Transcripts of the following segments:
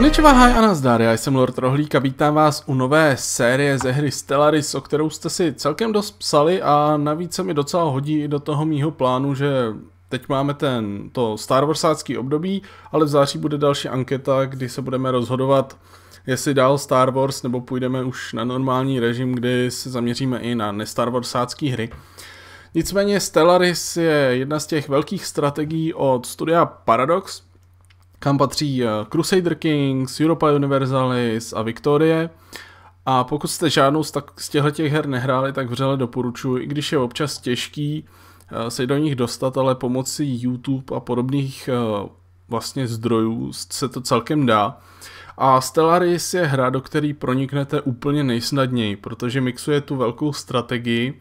Konečová haj a nazdar, já jsem Lord Rohlík a vítám vás u nové série ze hry Stellaris, o kterou jste si celkem dost psali a navíc se mi docela hodí i do toho mýho plánu, že teď máme ten, to Star Warsácký období, ale v září bude další anketa, kdy se budeme rozhodovat, jestli dál Star Wars nebo půjdeme už na normální režim, kdy se zaměříme i na nestar Warsácký hry. Nicméně Stellaris je jedna z těch velkých strategií od studia Paradox, kam patří eh, Crusader Kings, Europa Universalis a Victorie. A pokud jste žádnou z, tak, z těchto her nehráli, tak vřele doporučuji, i když je občas těžký eh, se do nich dostat, ale pomocí YouTube a podobných eh, vlastně zdrojů se to celkem dá. A Stellaris je hra, do které proniknete úplně nejsnadněji, protože mixuje tu velkou strategii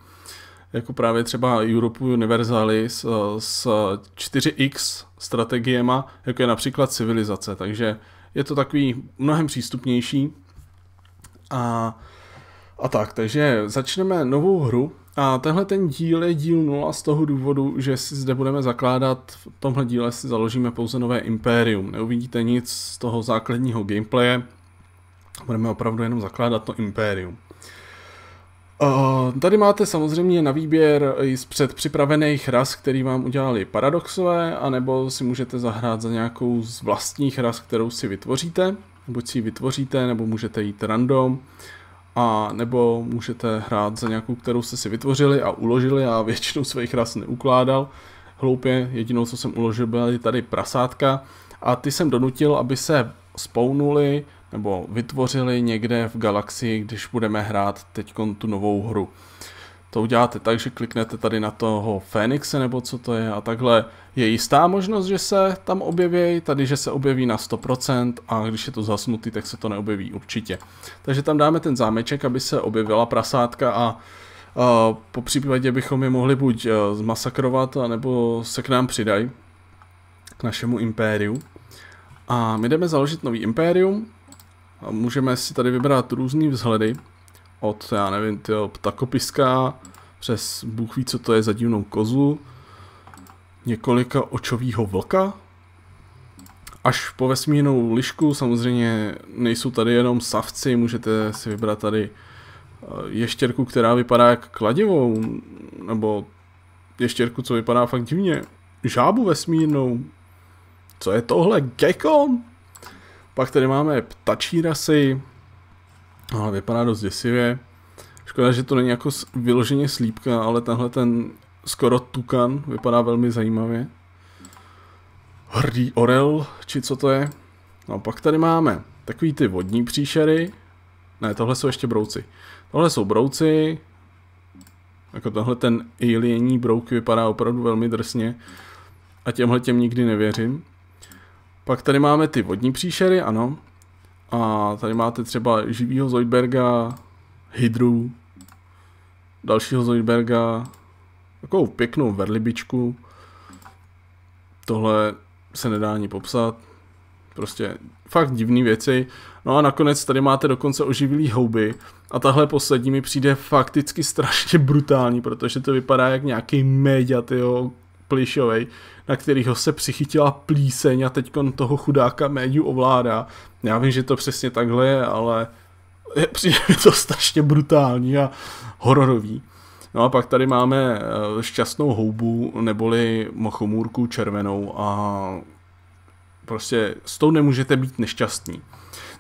jako právě třeba Europe Universalis eh, s 4X strategiema, jako je například civilizace, takže je to takový mnohem přístupnější a, a tak, takže začneme novou hru a tenhle ten díl je díl 0 z toho důvodu, že si zde budeme zakládat, v tomhle díle si založíme pouze nové impérium, neuvidíte nic z toho základního gameplaye, budeme opravdu jenom zakládat to impérium. Eh, tady máte samozřejmě na výběr i z předpřipravených ras, který vám udělali paradoxové, anebo si můžete zahrát za nějakou z vlastních ras, kterou si vytvoříte. Buď si ji vytvoříte, nebo můžete jít random, a nebo můžete hrát za nějakou, kterou jste si vytvořili a uložili. a většinu svých ras neukládal. Hloupě, jedinou, co jsem uložil, byla tady prasátka. A ty jsem donutil, aby se spounuli nebo vytvořili někde v galaxii, když budeme hrát teď tu novou hru. To uděláte tak, že kliknete tady na toho Fénixe nebo co to je a takhle je jistá možnost, že se tam objeví, tady, že se objeví na 100% a když je to zasnutý, tak se to neobjeví určitě. Takže tam dáme ten zámeček, aby se objevila prasátka a Uh, po případě bychom je mohli buď uh, zmasakrovat, nebo se k nám přidají, k našemu impériu. A my jdeme založit nový impérium, můžeme si tady vybrat různý vzhledy. Od, já nevím, tyho ptakopiska, přes Bůh ví, co to je za divnou kozu, několika očovýho vlka, až po vesmírnou lišku, samozřejmě nejsou tady jenom savci, můžete si vybrat tady eh, ještěrku, která vypadá jak kladivou, nebo ještěrku, co vypadá fakt divně, žábu vesmírnou, co je tohle, gekon? Pak tady máme ptačí rasy. A no, vypadá dost děsivě. Škoda, že to není jako vyloženě slípka, ale tenhle ten skoro tukan vypadá velmi zajímavě. Hrdý orel, či co to je. No pak tady máme takový ty vodní příšery. Ne, tohle jsou ještě brouci. Tohle jsou brouci. Jako tohle ten alienní brouk vypadá opravdu velmi drsně. A těmhle těm nikdy nevěřím. Pak tady máme ty vodní příšery, ano. A tady máte třeba živýho Zoidberga, hydru, dalšího Zoidberga, takovou pěknou verlibičku. Tohle se nedá ani popsat. Prostě fakt divný věci. No a nakonec tady máte dokonce oživilý houby. A tahle poslední mi přijde fakticky strašně brutální, protože to vypadá jak nějaký média, tyjo, plišovej, na kterýho se přichytila plíseň a teď on toho chudáka médiu ovládá. Já vím, že to přesně takhle je, ale je, přijde mi to strašně brutální a hororový. No a pak tady máme eh, šťastnou houbu, neboli mochomůrku červenou a prostě s tou nemůžete být nešťastní.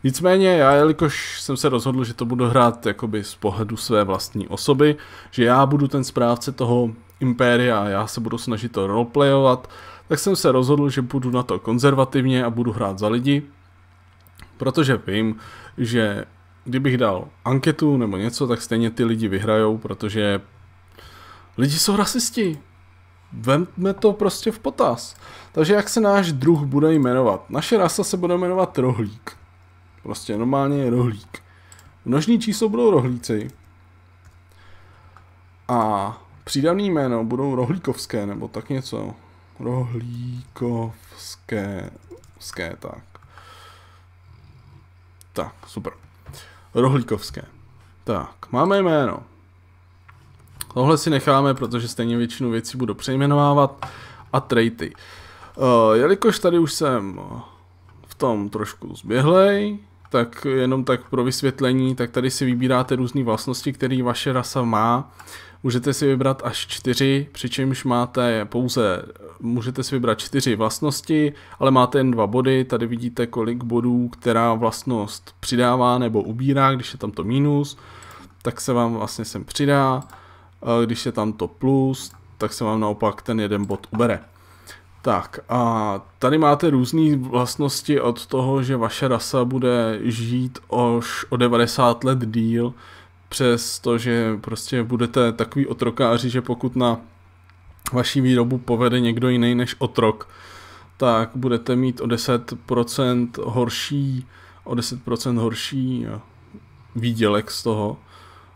Nicméně já, jelikož jsem se rozhodl, že to budu hrát jakoby z pohledu své vlastní osoby, že já budu ten správce toho impéria a já se budu snažit to roleplayovat, tak jsem se rozhodl, že budu na to konzervativně a budu hrát za lidi, protože vím, že kdybych dal anketu nebo něco, tak stejně ty lidi vyhrajou, protože lidi jsou rasisti. Vemme to prostě v potaz. Takže jak se náš druh bude jmenovat? Naše rasa se bude jmenovat rohlík. Prostě normálně rohlík. Množný číslo budou rohlíci. A přídavný jméno budou rohlíkovské, nebo tak něco. Rohlíkovské. Ské, tak. Tak, super. Rohlíkovské. Tak, máme jméno. Tohle si necháme, protože stejně většinu věcí budu přejmenovávat. A traity. Uh, eh, jelikož tady už jsem v tom trošku zběhlej, tak jenom tak pro vysvětlení, tak tady si vybíráte různé vlastnosti, které vaše rasa má. Můžete si vybrat až čtyři, přičemž máte pouze, můžete si vybrat čtyři vlastnosti, ale máte jen dva body, tady vidíte kolik bodů, která vlastnost přidává nebo ubírá, když je tam to mínus, tak se vám vlastně sem přidá, když je tam to plus, tak se vám naopak ten jeden bod ubere. Tak a tady máte různé vlastnosti od toho, že vaše rasa bude žít až o 90 let díl, přes to, že prostě budete takový otrokáři, že pokud na vaší výrobu povede někdo jiný než otrok, tak budete mít o 10% horší, o 10% horší výdělek z toho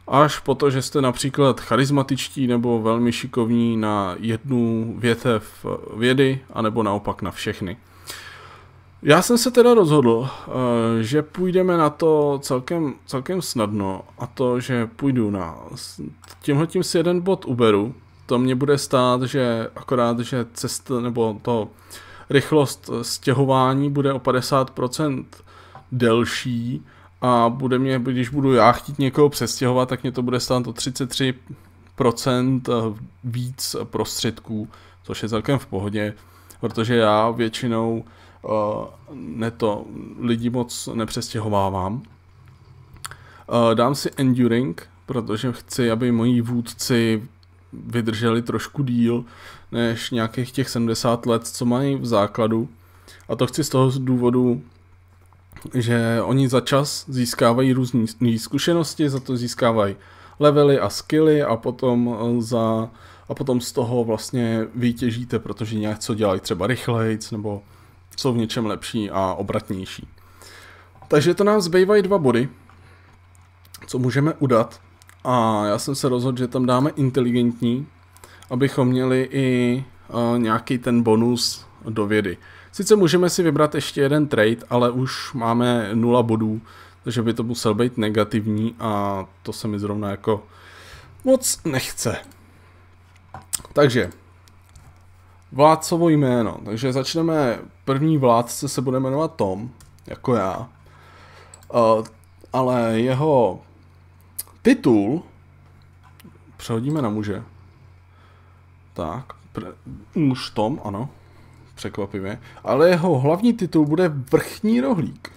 až po to, že jste například charizmatičtí nebo velmi šikovní na jednu větev vědy, anebo naopak na všechny. Já jsem se teda rozhodl, eh, že půjdeme na to celkem, celkem snadno a to, že půjdu na... Tímhle tím si jeden bod uberu, to mě bude stát, že akorát, že cest nebo to rychlost stěhování bude o 50% delší, a bude mě, když budu já chtít někoho přestěhovat, tak mě to bude stát o 33% eh, víc prostředků, což je celkem v pohodě, protože já většinou uh, eh, ne to, lidi moc nepřestěhovávám. Uh, dám si enduring, protože chci, aby moji vůdci vydrželi trošku díl než nějakých těch 70 let, co mají v základu. A to chci z toho důvodu, že oni za čas získávají různé zkušenosti, za to získávají levely a skilly a potom eh, za a potom z toho vlastně vytěžíte, protože nějak co dělají třeba rychlejc nebo jsou v něčem lepší a obratnější. Takže to nám zbývají dva body, co můžeme udat. A já jsem se rozhodl, že tam dáme inteligentní, abychom měli i uh, nějaký ten bonus do vědy. Sice můžeme si vybrat ještě jeden trade, ale už máme 0 bodů, takže by to musel být negativní a to se mi zrovna jako moc nechce. Takže, vládcovo jméno. Takže začneme, první vládce se bude jmenovat Tom, jako já. Uh, ale jeho titul přehodíme na muže. Tak, muž Tom, ano překvapivě. Ale jeho hlavní titul bude Vrchní rohlík.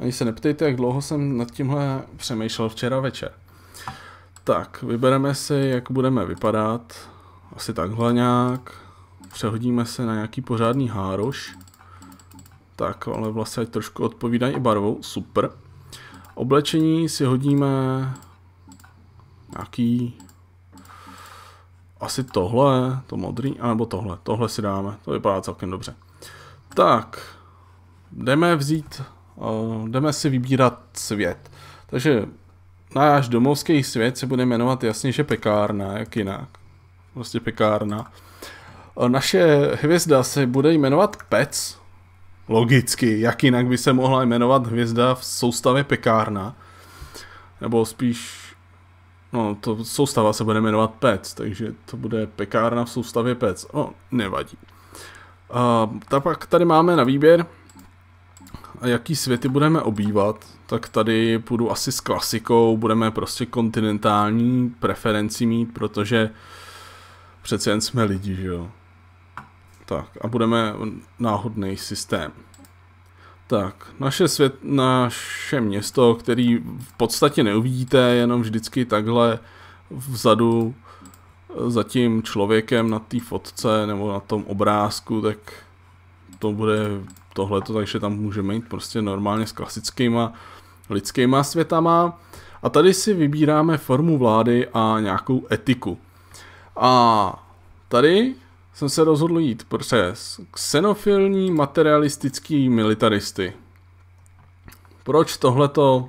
Ani se neptejte, jak dlouho jsem nad tímhle přemýšlel včera večer. Tak, vybereme si, jak budeme vypadat. Asi takhle nějak. Přehodíme se na nějaký pořádný hároš. Tak, ale vlastně ať trošku odpovídají i barvou. Super. Oblečení si hodíme nějaký asi tohle, to modrý, anebo tohle. Tohle si dáme, to vypadá celkem dobře. Tak, jdeme vzít, uh, jdeme si vybírat svět. Takže náš domovský svět se bude jmenovat jasně, že pekárna, jak jinak. Prostě pekárna. Eh, naše hvězda se bude jmenovat Pec. Logicky, jak jinak by se mohla jmenovat hvězda v soustavě pekárna. Nebo spíš No, to soustava se bude jmenovat PEC, takže to bude pekárna v soustavě PEC. O, nevadí. A, tak pak tady máme na výběr, jaký světy budeme obývat. Tak tady půjdu asi s klasikou, budeme prostě kontinentální preferenci mít, protože přece jen jsme lidi, že jo. Tak a budeme náhodný systém. Tak, naše svět, naše město, který v podstatě neuvidíte, jenom vždycky takhle vzadu za tím člověkem na té fotce nebo na tom obrázku, tak to bude tohleto, takže tam můžeme jít prostě normálně s klasickýma lidskýma světama. A tady si vybíráme formu vlády a nějakou etiku. A tady jsem se rozhodl jít přes prostě xenofilní materialistický militaristy. Proč tohleto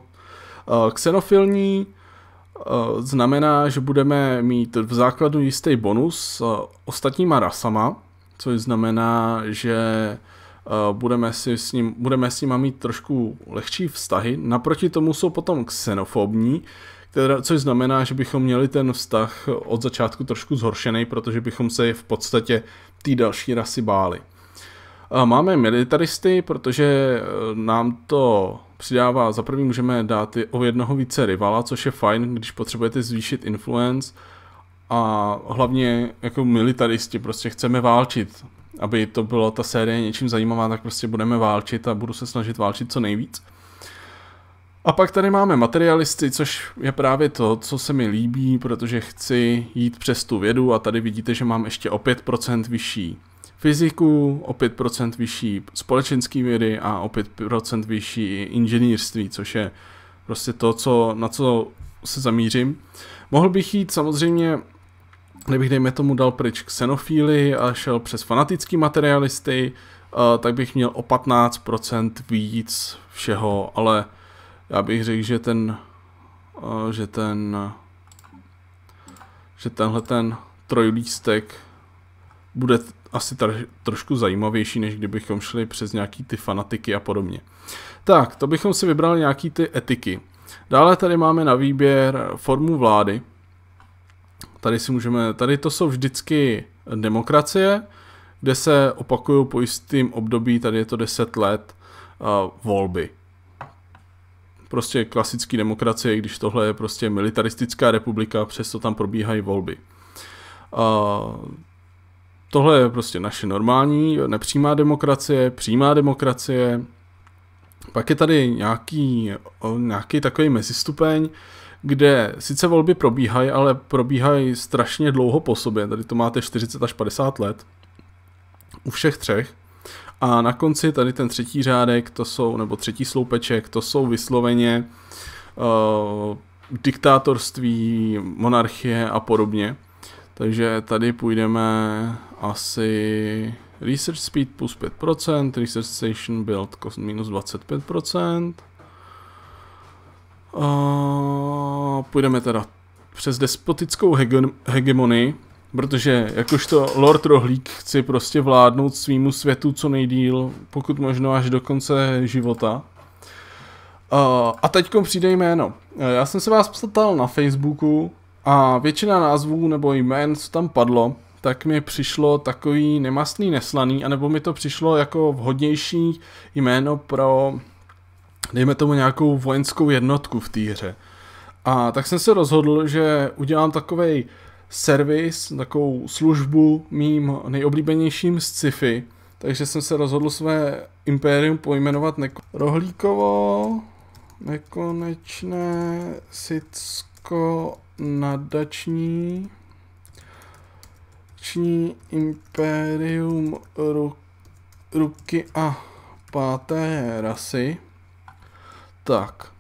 eh, xenofilní eh, znamená, že budeme mít v základu jistý bonus s eh, ostatníma rasama, což znamená, že budeme, si s ním, budeme s nima mít trošku lehčí vztahy. Naproti tomu jsou potom xenofobní, Teda, což znamená, že bychom měli ten vztah od začátku trošku zhoršený, protože bychom se v podstatě té další rasy báli. Máme militaristy, protože eh, nám to přidává, za prvý můžeme dát o jednoho více rivala, což je fajn, když potřebujete zvýšit influence a hlavně jako militaristi prostě chceme válčit, aby to bylo ta série něčím zajímavá, tak prostě budeme válčit a budu se snažit válčit co nejvíc. A pak tady máme materialisty, což je právě to, co se mi líbí, protože chci jít přes tu vědu a tady vidíte, že mám ještě o 5% vyšší fyziku, o 5% vyšší společenské vědy a o 5% vyšší inženýrství, což je prostě to, co, na co se zamířím. Mohl bych jít samozřejmě, kdybych dejme tomu dal pryč ksenofíly a šel přes fanatický materialisty, eh, tak bych měl o 15% víc všeho, ale já bych řekl, že ten, eh, že ten, že tenhle ten trojlístek bude asi trošku zajímavější, než kdybychom šli přes nějaký ty fanatiky a podobně. Tak, to bychom si vybrali nějaký ty etiky. Dále tady máme na výběr formu vlády. Tady si můžeme, tady to jsou vždycky demokracie, kde se opakují po jistým období, tady je to 10 let, uh, volby prostě klasický demokracie, když tohle je prostě militaristická republika, přesto tam probíhají volby. A tohle je prostě naše normální, nepřímá demokracie, přímá demokracie. Pak je tady nějaký, nějaký takový mezistupeň, kde sice volby probíhají, ale probíhají strašně dlouho po sobě. Tady to máte 40 až 50 let u všech třech. A na konci tady ten třetí řádek, to jsou, nebo třetí sloupeček, to jsou vysloveně uh, diktátorství, monarchie a podobně. Takže tady půjdeme asi Research Speed plus 5%, Research Station Build cost minus 25%. Uh, eh, půjdeme teda přes despotickou hege hegemonii, Protože jakožto Lord Rohlík chci prostě vládnout svýmu světu co nejdíl, pokud možno až do konce života. a teďkom přijde jméno. E, já jsem se vás ptal na Facebooku a většina názvů nebo jmén, co tam padlo, tak mi přišlo takový nemastný, neslaný, anebo mi to přišlo jako vhodnější jméno pro, dejme tomu, nějakou vojenskou jednotku v té hře. A tak jsem se rozhodl, že udělám takovej uh, servis, takovou službu mým nejoblíbenějším z sci-fi, takže jsem se rozhodl své impérium pojmenovat neko- Rohlíkovo nekonečné sitsko nadační ční impérium ru- ruky a páté rasy. Tak,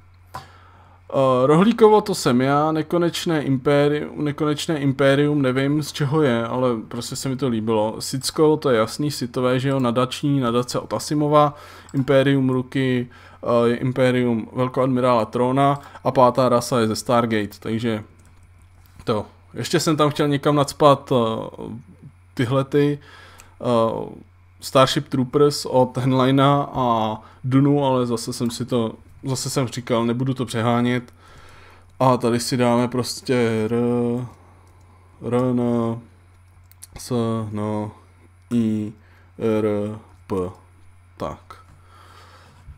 Uh, rohlíkovo to jsem já, nekonečné impérium, nekonečné impérium, nevím z čeho je, ale prostě se mi to líbilo. Sitsko, to je jasný, sitové, že jo, nadační, nadace od Asimova, impérium ruky, uh, je impérium velkoadmirála Trona a pátá rasa je ze Stargate, takže to. Ještě jsem tam chtěl někam nadspat uh, tyhle ty Starship Troopers od Henlina a Dunu, ale zase jsem si to zase jsem říkal, nebudu to přehánět. A tady si dáme prostě R, R, N, S, N, I, R, P. Tak.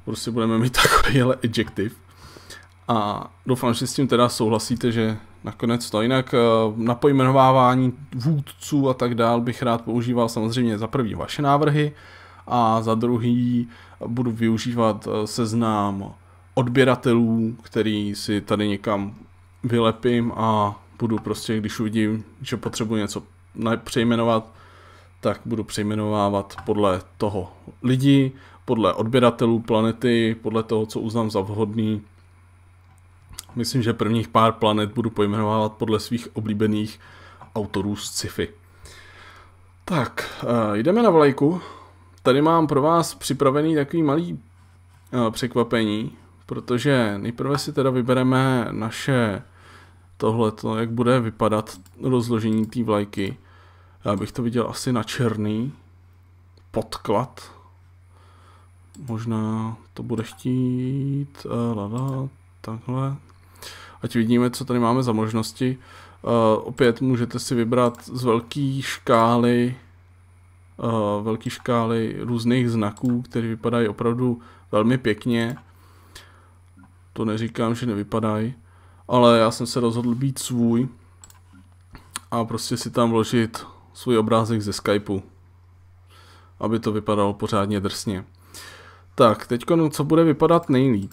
Prostě budeme mít takovýhle adjektiv. A doufám, že s tím teda souhlasíte, že nakonec to. Jinak eh, na pojmenovávání vůdců a tak dál bych rád používal samozřejmě za první vaše návrhy a za druhý budu využívat eh, seznám odběratelů, který si tady někam vylepím a budu prostě, když uvidím, že potřebuji něco přejmenovat, tak budu přejmenovávat podle toho lidi, podle odběratelů planety, podle toho, co uznám za vhodný. Myslím, že prvních pár planet budu pojmenovávat podle svých oblíbených autorů z sci-fi. Tak, eh, jdeme na vlajku. Tady mám pro vás připravený takový malý eh, překvapení protože nejprve si teda vybereme naše tohle, jak bude vypadat rozložení té vlajky. Já bych to viděl asi na černý podklad. Možná to bude chtít, eh, lada, takhle. Ať vidíme, co tady máme za možnosti. Uh, opět můžete si vybrat z velké škály uh, eh, velké škály různých znaků, které vypadají opravdu velmi pěkně. To neříkám, že nevypadají, ale já jsem se rozhodl být svůj a prostě si tam vložit svůj obrázek ze Skypeu, aby to vypadalo pořádně drsně. Tak, teď no, co bude vypadat nejlíp?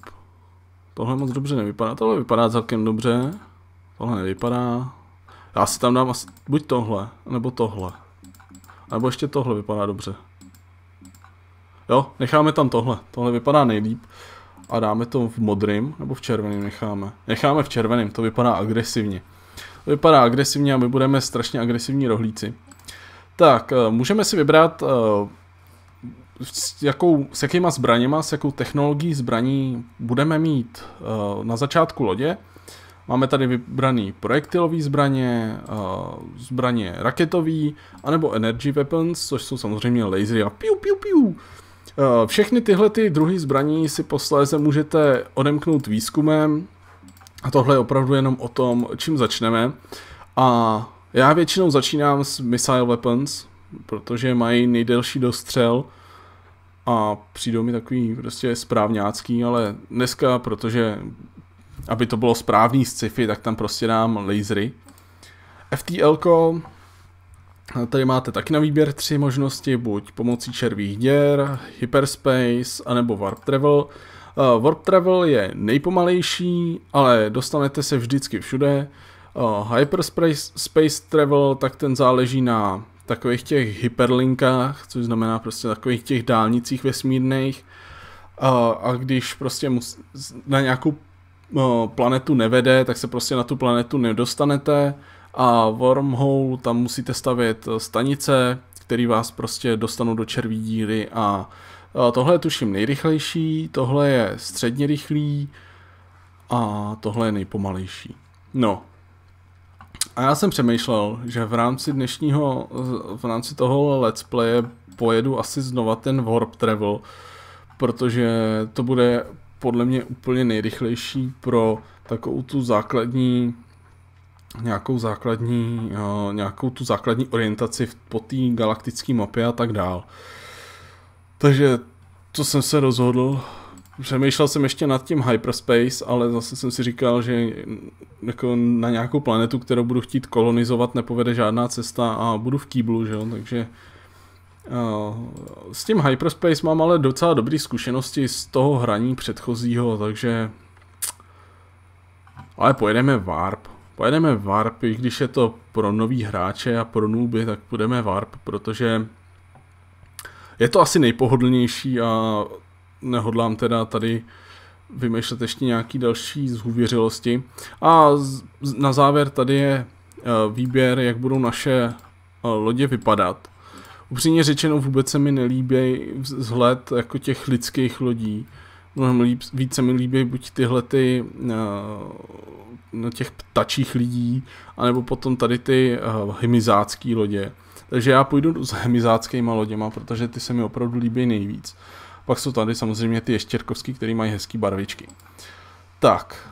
Tohle moc dobře nevypadá, tohle vypadá celkem dobře, tohle nevypadá. Já si tam dám asi, buď tohle, nebo tohle. Nebo ještě tohle vypadá dobře. Jo, necháme tam tohle, tohle vypadá nejlíp a dáme to v modrým, nebo v červeným necháme. Necháme v červeným, to vypadá agresivně. To vypadá agresivně a my budeme strašně agresivní rohlíci. Tak, eh, můžeme si vybrat, eh, s, jakou, s jakýma zbraněma, s jakou technologií zbraní budeme mít eh, na začátku lodě. Máme tady vybraný projektilový zbraně, zbraně raketový, anebo energy weapons, což jsou samozřejmě lasery a piu piu piu. Eh, všechny tyhle ty druhé zbraní si posléze můžete odemknout výzkumem a tohle je opravdu jenom o tom, čím začneme. A já většinou začínám s Missile Weapons, protože mají nejdelší dostřel a přijdou mi takový prostě správňácký, ale dneska, protože aby to bylo správný sci-fi, tak tam prostě dám lasery. FTL Tady máte taky na výběr tři možnosti, buď pomocí červých děr, hyperspace, anebo warp travel. Uh, warp travel je nejpomalejší, ale dostanete se vždycky všude. Uh, hyperspace space travel, tak ten záleží na takových těch hyperlinkách, což znamená prostě takových těch dálnicích vesmírných. Uh, a když prostě mus, na nějakou planetu nevede, tak se prostě na tu planetu nedostanete a Wormhole, tam musíte stavět eh, stanice, které vás prostě dostanou do červí díry a tohle je tuším nejrychlejší, tohle je středně rychlý a tohle je nejpomalejší. No. A já jsem přemýšlel, že v rámci dnešního, eh, v rámci toho let's play pojedu asi znova ten Warp Travel, protože to bude podle mě úplně nejrychlejší pro takovou tu základní nějakou základní, eh, nějakou tu základní orientaci po té galaktické mapě a tak dál. Takže to jsem se rozhodl. Přemýšlel jsem ještě nad tím hyperspace, ale zase jsem si říkal, že jako na nějakou planetu, kterou budu chtít kolonizovat, nepovede žádná cesta a budu v kýblu, že jo? takže eh, s tím hyperspace mám ale docela dobré zkušenosti z toho hraní předchozího, takže ale pojedeme Warp. Pojedeme Warp, i když je to pro nový hráče a pro nuby, tak půjdeme Warp, protože je to asi nejpohodlnější a nehodlám teda tady vymýšlet ještě nějaký další zhůvěřilosti. A na závěr tady je eh, výběr, jak budou naše eh, lodě vypadat. Upřímně řečeno vůbec se mi nelíbí vzhled jako těch lidských lodí mnohem líp, více mi líbí buď tyhle ty eh, na no, těch ptačích lidí, anebo potom tady ty uh, eh, hemizácký lodě. Takže já půjdu s hemizáckýma loděma, protože ty se mi opravdu líbí nejvíc. Pak jsou tady samozřejmě ty ještěrkovský, který mají hezký barvičky. Tak,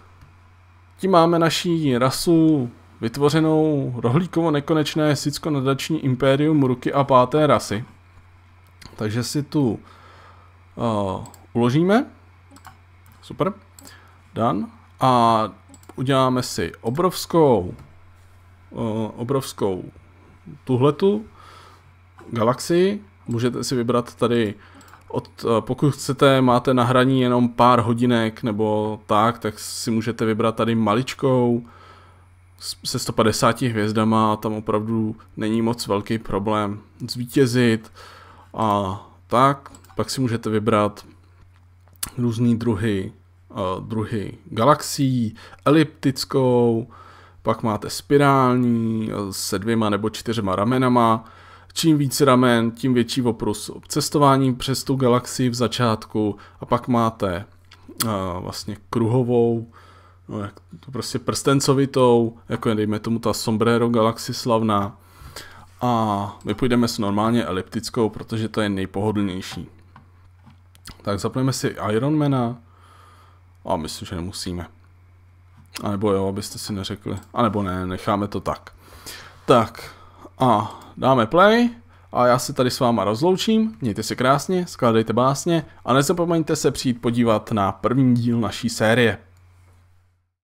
tím máme naší rasu vytvořenou rohlíkovo nekonečné sicko nadační impérium ruky a páté rasy. Takže si tu uh, uložíme. Super. Dan. A uděláme si obrovskou uh, obrovskou tuhletu galaxii. Můžete si vybrat tady od, uh, pokud chcete, máte na hraní jenom pár hodinek nebo tak, tak si můžete vybrat tady maličkou se 150 hvězdama a tam opravdu není moc velký problém zvítězit a tak. Pak si můžete vybrat různé druhy Eh, druhy galaxií, eliptickou, pak máte spirální eh, se dvěma nebo čtyřma ramenama. Čím víc ramen, tím větší oprus cestování přes tu galaxii v začátku a pak máte eh, vlastně kruhovou, no, jak, prostě prstencovitou, jako je dejme tomu ta Sombrero galaxie slavná. A my půjdeme s normálně eliptickou, protože to je nejpohodlnější. Tak zapneme si Ironmana. A myslím, že nemusíme. A nebo jo, abyste si neřekli. A nebo ne, necháme to tak. Tak a dáme play a já se tady s váma rozloučím, mějte se krásně, skládejte básně a nezapomeňte se přijít podívat na první díl naší série.